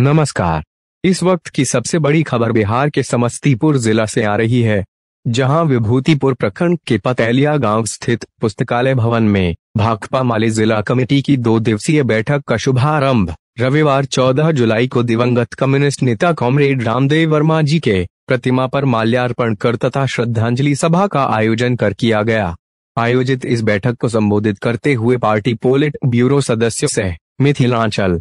नमस्कार इस वक्त की सबसे बड़ी खबर बिहार के समस्तीपुर जिला से आ रही है जहां विभूतिपुर प्रखंड के पतेलिया गांव स्थित पुस्तकालय भवन में भाकपा माले जिला कमेटी की दो दिवसीय बैठक का शुभारंभ रविवार 14 जुलाई को दिवंगत कम्युनिस्ट नेता कॉमरेड रामदेव वर्मा जी के प्रतिमा पर माल्यार्पण कर तथा श्रद्धांजलि सभा का आयोजन कर किया गया आयोजित इस बैठक को संबोधित करते हुए पार्टी पोलिट ब्यूरो सदस्य से मिथिलांचल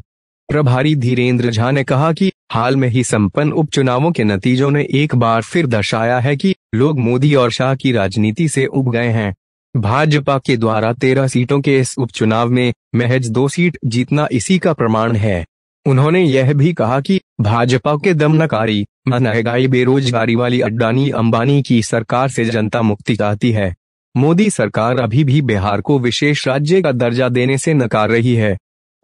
प्रभारी धीरेन्द्र झा ने कहा कि हाल में ही संपन्न उपचुनावों के नतीजों ने एक बार फिर दर्शाया है कि लोग मोदी और शाह की राजनीति से उब गए हैं भाजपा के द्वारा तेरह सीटों के इस उपचुनाव में महज दो सीट जीतना इसी का प्रमाण है उन्होंने यह भी कहा कि भाजपा के दमनकारी महंगाई बेरोजगारी वाली अड्डानी अंबानी की सरकार से जनता मुक्ति चाहती है मोदी सरकार अभी भी बिहार को विशेष राज्य का दर्जा देने से नकार रही है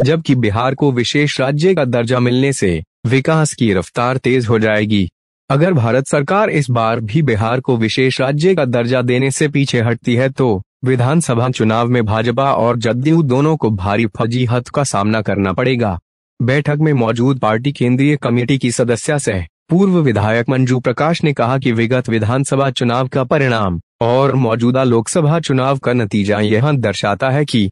जबकि बिहार को विशेष राज्य का दर्जा मिलने से विकास की रफ्तार तेज हो जाएगी अगर भारत सरकार इस बार भी बिहार को विशेष राज्य का दर्जा देने से पीछे हटती है तो विधानसभा चुनाव में भाजपा और जदयू दोनों को भारी फजीहत का सामना करना पड़ेगा बैठक में मौजूद पार्टी केंद्रीय कमेटी की सदस्य से पूर्व विधायक मंजू प्रकाश ने कहा कि विगत विधानसभा चुनाव का परिणाम और मौजूदा लोकसभा चुनाव का नतीजा यह दर्शाता है कि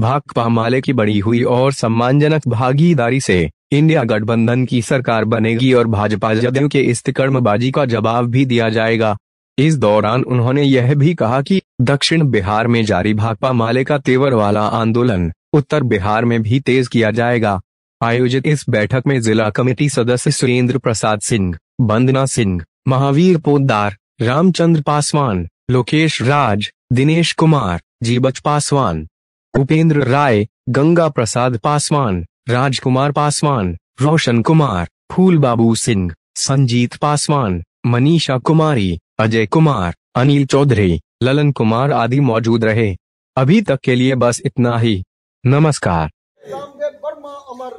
भाकपा माले की बड़ी हुई और सम्मानजनक भागीदारी से इंडिया गठबंधन की सरकार बनेगी और भाजपा जदयू के इस्तिकर्मबाजी का जवाब भी दिया जाएगा इस दौरान उन्होंने यह भी कहा कि दक्षिण बिहार में जारी भाकपा माले का तेवर वाला आंदोलन उत्तर बिहार में भी तेज किया जाएगा आयोजित इस बैठक में जिला कमेटी सदस्य सुरेंद्र प्रसाद सिंह बंदना सिंह महावीर पोदार रामचंद्र पासवान लोकेश राज दिनेश कुमार जीबच पासवान उपेंद्र राय गंगा प्रसाद पासवान राजकुमार पासवान रोशन कुमार फूल बाबू सिंह संजीत पासवान मनीषा कुमारी अजय कुमार अनिल चौधरी ललन कुमार आदि मौजूद रहे अभी तक के लिए बस इतना ही नमस्कार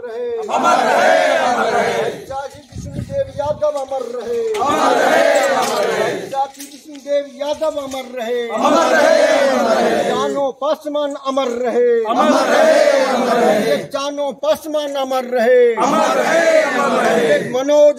रहे अमर रहे अमर रहे जाति विष्णु देव यादव अमर रहे अमर रहे अमर रहे जाति विष्णु देव यादव अमर रहे अमर रहे अमर रहे जानो पासवान अमर रहे अमर रहे अमर रहे जानो पासवान अमर रहे अमर रहे अमर रहे मनोज